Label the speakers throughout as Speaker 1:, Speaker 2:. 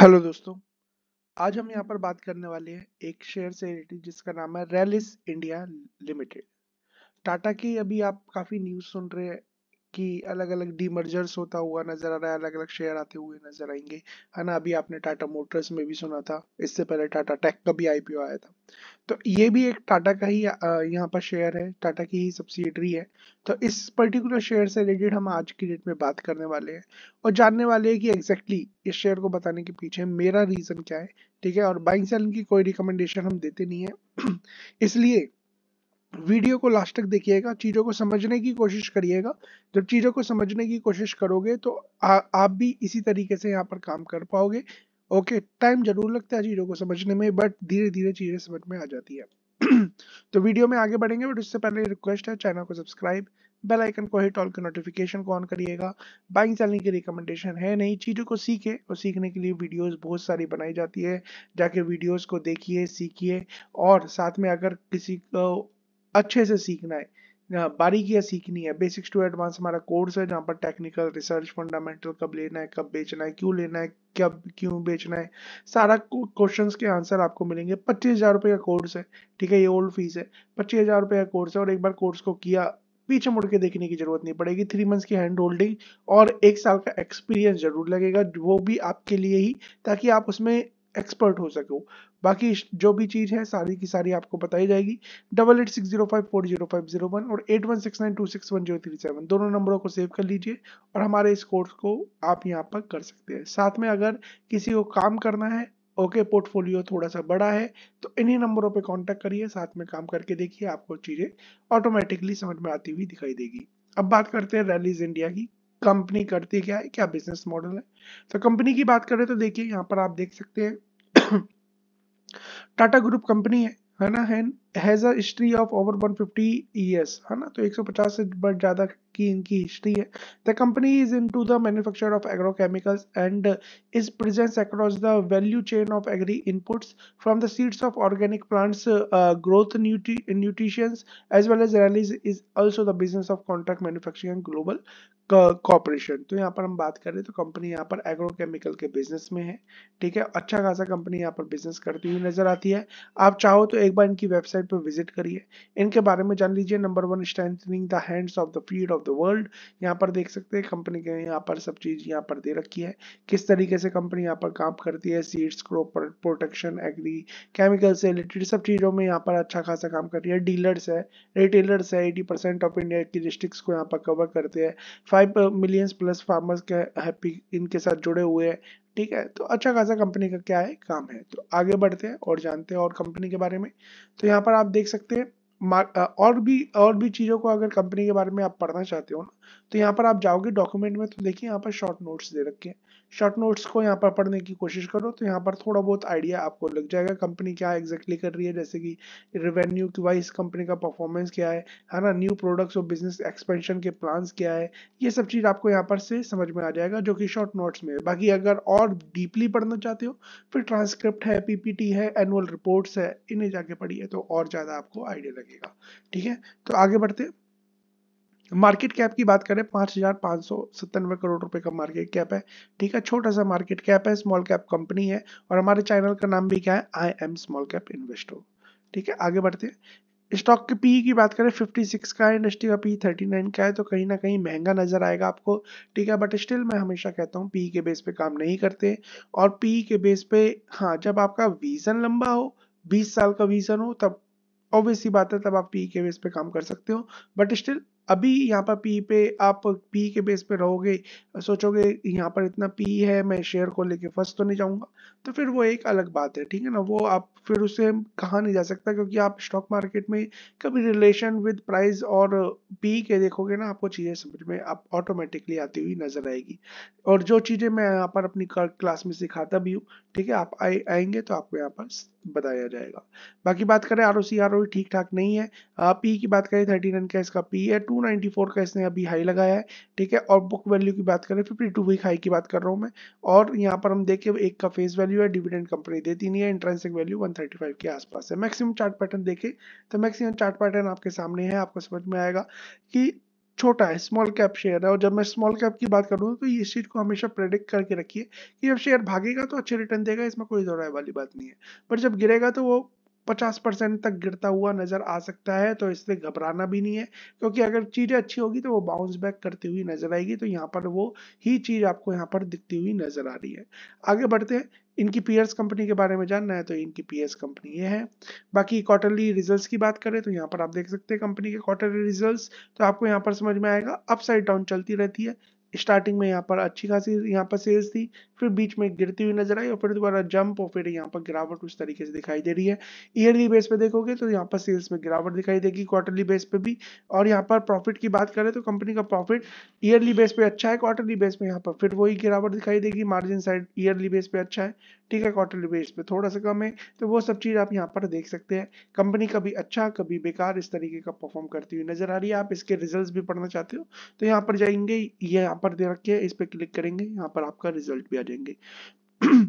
Speaker 1: hello दोस्तों आज हम यहाँ पर बात करने वाले हैं एक शेयर से रिलेटेड जिसका नाम है रेलिस इंडिया लिमिटेड टाटा की अभी आप काफ़ी न्यूज़ सुन रहे हैं कि अलग अलग डीमर्जर्स होता हुआ नजर आ रहा है अलग अलग शेयर आते हुए नजर आएंगे है ना अभी आपने टाटा मोटर्स में भी सुना था इससे पहले टाटा टेक का भी आईपीओ आया था तो ये भी एक टाटा का ही यहाँ पर शेयर है टाटा की ही सब्सिडरी है तो इस पर्टिकुलर शेयर से रिलेटेड हम आज की डेट में बात करने वाले हैं और जानने वाले हैं कि एग्जैक्टली exactly इस शेयर को बताने के पीछे मेरा रीजन क्या है ठीक है और बाइंग सेलिंग की कोई रिकमेंडेशन हम देते नहीं है इसलिए वीडियो को लास्ट तक देखिएगा चीज़ों को समझने की कोशिश करिएगा जब चीज़ों को समझने की कोशिश करोगे तो आ, आप भी इसी तरीके से यहाँ पर काम कर पाओगे ओके टाइम जरूर लगता है चीज़ों को समझने में बट धीरे धीरे चीज़ें समझ में आ जाती है तो वीडियो में आगे बढ़ेंगे बट उससे पहले रिक्वेस्ट है चैनल को सब्सक्राइब बेल आइकन को हिट ऑल के नोटिफिकेशन को ऑन करिएगा बाइंग सेलिंग की रिकमेंडेशन है नई चीज़ों को सीखे और सीखने के लिए वीडियोस बहुत सारी बनाई जाती है जाके वीडियोस को देखिए सीखिए और साथ में अगर किसी को अच्छे से सीखना है बारीकियाँ सीखनी है बेसिक्स टू एडवांस हमारा कोर्स है जहाँ पर टेक्निकल रिसर्च फंडामेंटल कब लेना है कब बेचना है क्यों लेना है कब क्यों बेचना है सारा क्वेश्चंस के आंसर आपको मिलेंगे पच्चीस हज़ार रुपये का कोर्स है ठीक है ये ओल्ड फीस है पच्चीस हज़ार रुपये का कोर्स है और एक बार कोर्स को किया पीछे मुड़ के देखने की जरूरत नहीं पड़ेगी थ्री मंथ्स की हैंड होल्डिंग और एक साल का एक्सपीरियंस जरूर लगेगा वो भी आपके लिए ही ताकि आप उसमें एक्सपर्ट हो हो बाकी जो भी चीज़ है सारी की सारी आपको बताई जाएगी double eight six zero five four zero five zero one और eight one six nine two six one zero three seven दोनों नंबरों को सेव कर लीजिए और हमारे इस कोर्स को आप यहाँ पर कर सकते हैं साथ में अगर किसी को काम करना है ओके पोर्टफोलियो थोड़ा सा बड़ा है तो इन्हीं नंबरों पे कांटेक्ट करिए साथ में काम करके देखिए आपको चीज़ें ऑटोमेटिकली समझ में आती हुई दिखाई देगी अब बात करते हैं रैलीज इंडिया की कंपनी करती क्या है क्या बिजनेस मॉडल है तो कंपनी की बात करें तो देखिए यहाँ पर आप देख सकते हैं टाटा ग्रुप कंपनी है है ना has a history of over 150 years है ना तो 150 से बढ़ ज़्यादा की इनकी हिस्ट्री है the company is into the manufacture of agrochemicals and is presence across the value chain of agri inputs from the seeds of organic plants growth nutritions as well as Rallis is also the business of contract manufacturing global corporation तो यहाँ पर हम बात कर करें तो company यहाँ पर एग्रोकेमिकल के बिजनेस में है ठीक है अच्छा खासा कंपनी यहाँ पर बिजनेस करती हुई नजर आती है आप चाहो तो एक बार इनकी वेबसाइट पर विजिट करिए इनके बारे में जान लीजिए number one strengthening the hands of the feed of the the world यहाँ पर देख सकते हैं कंपनी के यहाँ पर सब चीज यहाँ पर दे रखी है किस तरीके से कंपनी यहाँ पर काम करती है seeds crop protection agri chemical से रिलेटेड सब चीज़ों में यहाँ पर अच्छा खासा काम करती है डीलर्स है रिटेलर्स है एटी परसेंट ऑफ इंडिया की डिस्ट्रिक्ट को यहाँ पर कवर करते हैं फाइव मिलियंस प्लस फार्मर्स के हैप्पी इनके साथ जुड़े हुए हैं ठीक है तो अच्छा खासा कंपनी का क्या है काम है तो आगे बढ़ते हैं और जानते हैं और कंपनी के बारे में तो यहाँ पर आप देख सकते हैं और भी और भी चीज़ों को अगर कंपनी के बारे में आप पढ़ना चाहते हो ना तो यहाँ पर आप जाओगे डॉक्यूमेंट में तो देखिए यहाँ पर शॉर्ट नोट्स दे रखे हैं शॉर्ट नोट्स को यहाँ पर पढ़ने की कोशिश करो तो यहाँ पर थोड़ा बहुत आइडिया आपको लग जाएगा कंपनी क्या एग्जैक्टली कर रही है जैसे कि रेवेन्यू की वाइज कंपनी का परफॉर्मेंस क्या है है ना न्यू प्रोडक्ट्स और बिजनेस एक्सपेंशन के प्लान्स क्या है ये सब चीज़ आपको यहाँ पर से समझ में आ जाएगा जो कि शॉर्ट नोट्स में है बाकी अगर और डीपली पढ़ना चाहते हो फिर ट्रांसक्रिप्ट है पी है एनुअल रिपोर्ट्स है इन्हें जाके पढ़िए तो और ज़्यादा आपको आइडिया लगेगा लगेगा ठीक है तो आगे बढ़ते मार्केट कैप की बात करें पांच हजार पांच सौ सत्तानवे करोड़ रुपए का मार्केट कैप है ठीक है छोटा सा मार्केट कैप है स्मॉल कैप कंपनी है और हमारे चैनल का नाम भी क्या है I am small cap investor ठीक है आगे बढ़ते हैं स्टॉक के पी की बात करें 56 का है इंडस्ट्री का पी 39 का है तो कहीं ना कहीं महंगा नजर आएगा आपको ठीक है बट स्टिल मैं हमेशा कहता हूँ पी के बेस पे काम नहीं करते और पी के बेस पे हाँ जब आपका विजन लंबा हो 20 साल का विजन हो तब ऑब्वियस सी बात है तब आप पी के बेस पे काम कर सकते हो बट स्टिल अभी यहाँ पर पी पे आप पी के बेस पे रहोगे सोचोगे यहाँ पर इतना पी है मैं शेयर को लेके फंस तो नहीं जाऊँगा तो फिर वो एक अलग बात है ठीक है ना वो आप फिर उसे कहाँ नहीं जा सकता क्योंकि आप स्टॉक मार्केट में कभी रिलेशन विद प्राइस और पी के देखोगे ना आपको चीज़ें समझ में आप ऑटोमेटिकली आती हुई नजर आएगी और जो चीज़ें मैं यहाँ पर अपनी क्लास में सिखाता भी हूँ ठीक है आप आए आएंगे तो आपको यहाँ पर बताया जाएगा बाकी बात करें R O C R O e ठीक ठाक नहीं है पी की बात करें थर्टी रन का इसका पी है टू नाइनटी फोर का इसने अभी हाई लगाया है ठीक है और बुक वैल्यू की बात करें फिफ्टी टू वीक हाई की बात कर रहा हूँ मैं और यहाँ पर हम देखें एक का फेस वैल्यू है डिविडेंड कंपनी देती नहीं है intrinsic value one thirty five के आसपास है मैक्सिमम चार्ट पैटर्न देखें तो मैक्सिमम चार्ट पैटर्न आपके सामने है आपको समझ में आएगा कि छोटा है स्मॉल कैप शेयर है और जब मैं स्मॉल कैप की बात करूँ तो इस चीज़ को हमेशा प्रेडिक्ट करके रखिए कि जब शेयर भागेगा तो अच्छे रिटर्न देगा इसमें कोई दोहराई वाली बात नहीं है पर जब गिरेगा तो वो 50 परसेंट तक गिरता हुआ नजर आ सकता है तो इससे घबराना भी नहीं है क्योंकि अगर चीजें अच्छी होगी तो वो बाउंस बैक करती हुई नजर आएगी तो यहाँ पर वो ही चीज आपको यहाँ पर दिखती हुई नजर आ रही है आगे बढ़ते हैं इनकी पीएस कंपनी के बारे में जानना है तो इनकी पीएस कंपनी ये है बाकी क्वार्टरली रिजल्ट्स की बात करें तो यहाँ पर आप देख सकते हैं कंपनी के क्वार्टरली रिजल्ट्स तो आपको यहाँ पर समझ में आएगा अपसाइड डाउन चलती रहती है स्टार्टिंग में यहाँ पर अच्छी खासी यहाँ पर सेल्स थी फिर बीच में गिरती हुई नजर आई और फिर दोबारा जंप और फिर यहाँ पर गिरावट उस तरीके से दिखाई दे रही है ईयरली बेस पे देखोगे तो यहाँ पर सेल्स में गिरावट दिखाई देगी क्वार्टरली बेस पे भी और यहाँ पर प्रॉफिट की बात करें तो कंपनी का प्रॉफिट ईयरली बेस पे अच्छा है क्वार्टरली बेस पे यहाँ पर फिर वही गिरावट दिखाई देगी मार्जिन साइड ईयरली बेस पे अच्छा है ठीक है क्वार्टरली बेस पे थोड़ा सा कम है तो वो सब चीज़ आप यहाँ पर देख सकते हैं कंपनी कभी अच्छा कभी बेकार इस तरीके का परफॉर्म करती हुई नजर आ रही है आप इसके रिजल्ट भी पढ़ना चाहते हो तो यहाँ पर जाएंगे ये यहाँ पर दे रखे इस पर क्लिक करेंगे यहाँ पर आपका रिजल्ट भी आ जाएंगे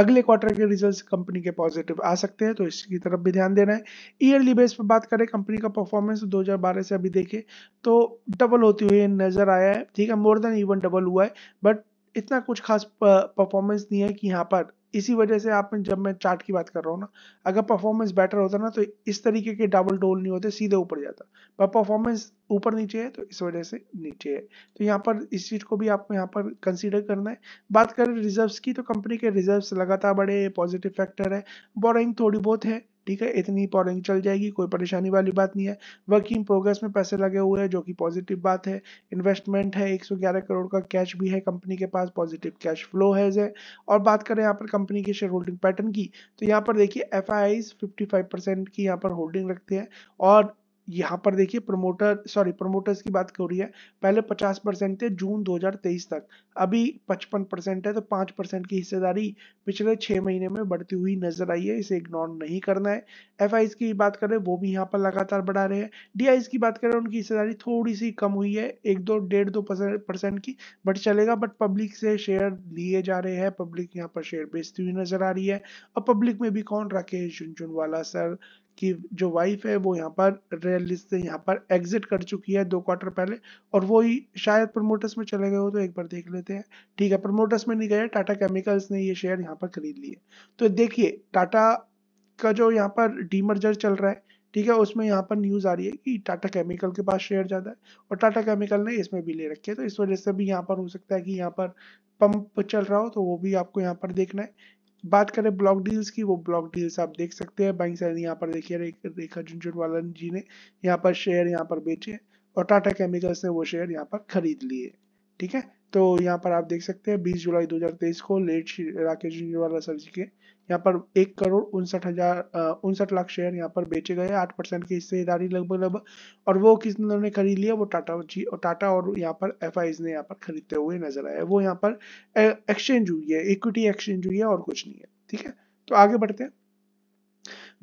Speaker 1: अगले क्वार्टर के रिजल्ट्स कंपनी के पॉजिटिव आ सकते हैं तो इसकी तरफ भी ध्यान देना है ईयरली बेस पर बात करें कंपनी का परफॉर्मेंस 2012 से अभी देखें तो डबल होती हुई नजर आया है ठीक है मोर देन इवन डबल हुआ है बट इतना कुछ खास परफॉर्मेंस नहीं है कि यहाँ पर इसी वजह से आप जब मैं चार्ट की बात कर रहा हूँ ना अगर परफॉर्मेंस बेटर होता ना तो इस तरीके के डबल डोल नहीं होते सीधे ऊपर जाता पर परफॉर्मेंस ऊपर नीचे है तो इस वजह से नीचे है तो यहाँ पर इस चीज़ को भी आपको यहाँ पर कंसीडर करना है बात करें रिजर्व्स की तो कंपनी के रिजर्व्स लगातार बड़े पॉजिटिव फैक्टर है बोरिंग थोड़ी बहुत है ठीक है इतनी पॉलिंग चल जाएगी कोई परेशानी वाली बात नहीं है वर्क इन प्रोग्रेस में पैसे लगे हुए हैं जो कि पॉजिटिव बात है इन्वेस्टमेंट है 111 करोड़ का कैश भी है कंपनी के पास पॉजिटिव कैश फ्लो है जे और बात करें यहाँ पर कंपनी के शेयर होल्डिंग पैटर्न की तो यहाँ पर देखिए एफ आई की यहाँ पर होल्डिंग रखते हैं और यहाँ पर देखिए प्रमोटर सॉरी प्रमोटर्स की बात कर रही है पहले 50 परसेंट थे जून 2023 तक अभी 55 परसेंट है तो 5 परसेंट की हिस्सेदारी पिछले छः महीने में बढ़ती हुई नजर आई है इसे इग्नोर नहीं करना है एफ की बात करें वो भी यहाँ पर लगातार बढ़ा रहे हैं डी की बात करें उनकी हिस्सेदारी थोड़ी सी कम हुई है एक दो डेढ़ दो परसेंट की बट चलेगा बट पब्लिक से शेयर लिए जा रहे हैं पब्लिक यहाँ पर शेयर बेचती हुई नजर आ रही है और पब्लिक में भी कौन राकेश झुंझुनवाला सर कि जो वाइफ है वो यहाँ पर रेल लिस्ट से यहाँ पर एग्जिट कर चुकी है दो क्वार्टर पहले और वो ही शायद प्रमोटर्स में चले गए हो तो एक बार देख लेते हैं ठीक है प्रमोटर्स में नहीं गए टाटा केमिकल्स ने ये शेयर यहाँ पर खरीद लिए तो देखिए टाटा का जो यहाँ पर डीमर्जर चल रहा है ठीक है उसमें यहाँ पर न्यूज़ आ रही है कि टाटा केमिकल के पास शेयर ज़्यादा है और टाटा केमिकल ने इसमें भी ले रखे है तो इस वजह से भी यहाँ पर हो सकता है कि यहाँ पर पंप चल रहा हो तो वो भी आपको यहाँ पर देखना है बात करें ब्लॉक डील्स की वो ब्लॉक डील्स आप देख सकते हैं बाइंग साइड यहाँ पर देखिए रेखा झुंझुनवाला जी ने यहाँ पर शेयर यहाँ पर बेचे और टाटा केमिकल्स ने वो शेयर यहाँ पर खरीद लिए ठीक है तो यहाँ पर आप देख सकते हैं 20 जुलाई 2023 को लेट राकेश झुंझुनवाला सर जी के यहाँ पर एक करोड़ उनसठ हजार उनसठ लाख शेयर यहाँ पर बेचे गए आठ परसेंट की हिस्सेदारी लगभग लगभग और वो किसने ने खरीद लिया वो टाटा जी और टाटा और यहाँ पर एफ ने यहाँ पर खरीदते हुए नजर आया वो यहाँ पर एक्सचेंज हुई है इक्विटी एक्सचेंज हुई है और कुछ नहीं है ठीक है तो आगे बढ़ते हैं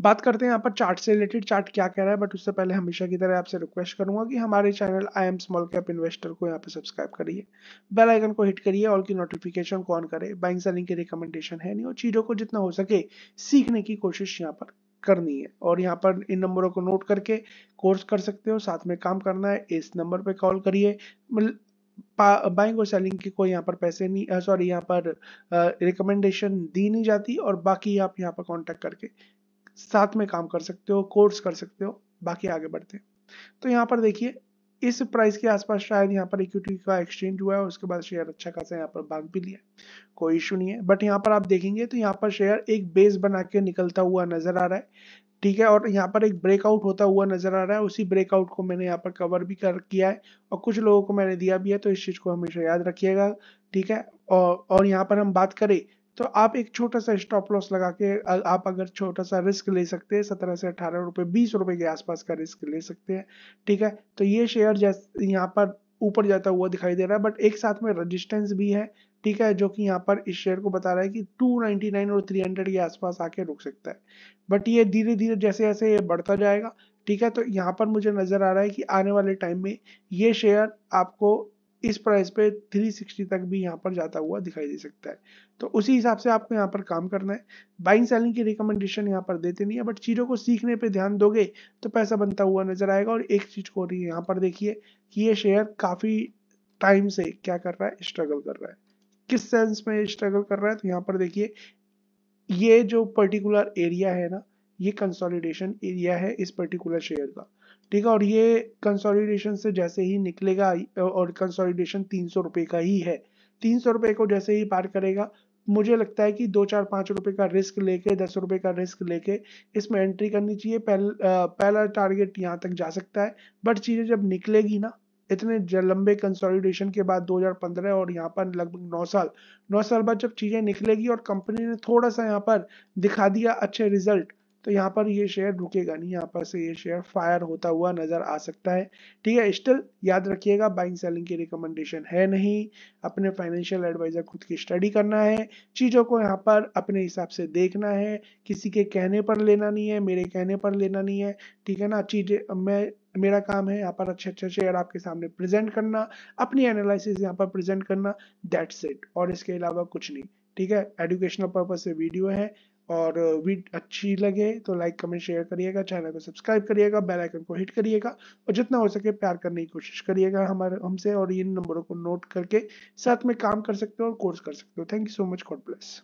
Speaker 1: बात करते हैं यहाँ पर चार्ट से रिलेटेड चार्ट क्या कह रहा है बट उससे पहले हमेशा की तरह आपसे रिक्वेस्ट करूंगा कि हमारे channel I am small cap investor को यहाँ पे सब्सक्राइब करिए बेल आइकन को हिट करिए ऑल की नोटिफिकेशन को ऑन करें बाइंग सेलिंग की रिकमेंडेशन है नहीं और चीज़ों को जितना हो सके सीखने की कोशिश यहाँ पर करनी है और यहाँ पर इन नंबरों को नोट करके कोर्स कर सकते हो साथ में काम करना है इस नंबर पर कॉल करिए बाइंग और सेलिंग की कोई यहाँ पर पैसे नहीं सॉरी यहाँ पर रिकमेंडेशन दी नहीं जाती और बाकी आप यहाँ पर कॉन्टेक्ट करके साथ में काम कर सकते हो कोर्स कर सकते हो बाकी आगे बढ़ते हैं तो यहाँ पर देखिए इस प्राइस के आसपास शायद यहाँ पर इक्विटी का एक्सचेंज हुआ है उसके बाद शेयर अच्छा खासा यहाँ पर भाग भी लिया कोई इशू नहीं है बट यहाँ पर आप देखेंगे तो यहाँ पर शेयर एक बेस बना के निकलता हुआ नजर आ रहा है ठीक है और यहाँ पर एक ब्रेकआउट होता हुआ नजर आ रहा है उसी ब्रेकआउट को मैंने यहाँ पर कवर भी कर किया है और कुछ लोगों को मैंने दिया भी है तो इस चीज को हमेशा याद रखिएगा ठीक है और और यहाँ पर हम बात करें तो आप एक छोटा सा स्टॉप लॉस लगा के आप अगर छोटा सा रिस्क ले सकते हैं सत्रह से अठारह रुपये बीस रुपये के आसपास का रिस्क ले सकते हैं ठीक है तो ये शेयर जैसे यहाँ पर ऊपर जाता हुआ दिखाई दे रहा है बट एक साथ में रजिस्टेंस भी है ठीक है जो कि यहाँ पर इस शेयर को बता रहा है कि 299 और 300 के आसपास आके रुक सकता है बट ये धीरे धीरे जैसे जैसे ये बढ़ता जाएगा ठीक है तो यहाँ पर मुझे नज़र आ रहा है कि आने वाले टाइम में ये शेयर आपको इस प्राइस पे 360 तक भी यहाँ पर जाता हुआ दिखाई दे सकता है तो उसी हिसाब से आपको यहाँ पर काम करना है बाइंग सेलिंग की रिकमेंडेशन यहाँ पर देते नहीं है बट चीज़ों को सीखने पे ध्यान दोगे तो पैसा बनता हुआ नजर आएगा और एक चीज़ को यहाँ पर देखिए कि ये शेयर काफ़ी टाइम से क्या कर रहा है स्ट्रगल कर रहा है किस सेंस में स्ट्रगल कर रहा है तो यहाँ पर देखिए ये जो पर्टिकुलर एरिया है ना ये कंसोलिडेशन एरिया है इस पर्टिकुलर शेयर का ठीक है और ये कंसोलिडेशन से जैसे ही निकलेगा और कंसोलिडेशन तीन सौ रुपये का ही है तीन सौ रुपये को जैसे ही पार करेगा मुझे लगता है कि दो चार पाँच रुपये का रिस्क लेके दस रुपये का रिस्क लेके इसमें एंट्री करनी चाहिए पहल, पहला टारगेट यहाँ तक जा सकता है बट चीज़ें जब निकलेगी ना इतने लंबे कंसोलिडेशन के बाद 2015 और यहाँ पर लगभग 9 साल 9 साल बाद जब चीज़ें निकलेगी और कंपनी ने थोड़ा सा यहाँ पर दिखा दिया अच्छे रिजल्ट तो यहाँ पर ये शेयर रुकेगा नहीं यहाँ पर से ये शेयर फायर होता हुआ नजर आ सकता है ठीक है स्टिल याद रखिएगा बाइंग सेलिंग की रिकमेंडेशन है नहीं अपने फाइनेंशियल एडवाइजर खुद की स्टडी करना है चीज़ों को यहाँ पर अपने हिसाब से देखना है किसी के कहने पर लेना नहीं है मेरे कहने पर लेना नहीं है ठीक है ना चीज़ें मैं मेरा काम है यहाँ पर अच्छे अच्छे शेयर आपके सामने प्रेजेंट करना अपनी एनालिसिस यहाँ पर प्रेजेंट करना दैट्स इट और इसके अलावा कुछ नहीं ठीक है एडुकेशनल पर्पज से वीडियो है और वीडियो अच्छी लगे तो लाइक कमेंट शेयर करिएगा चैनल को सब्सक्राइब करिएगा बेल आइकन को हिट करिएगा और जितना हो सके प्यार करने की कोशिश करिएगा हमारे हमसे और इन नंबरों को नोट करके साथ में काम कर सकते हो और कोर्स कर सकते हो thank you so much god bless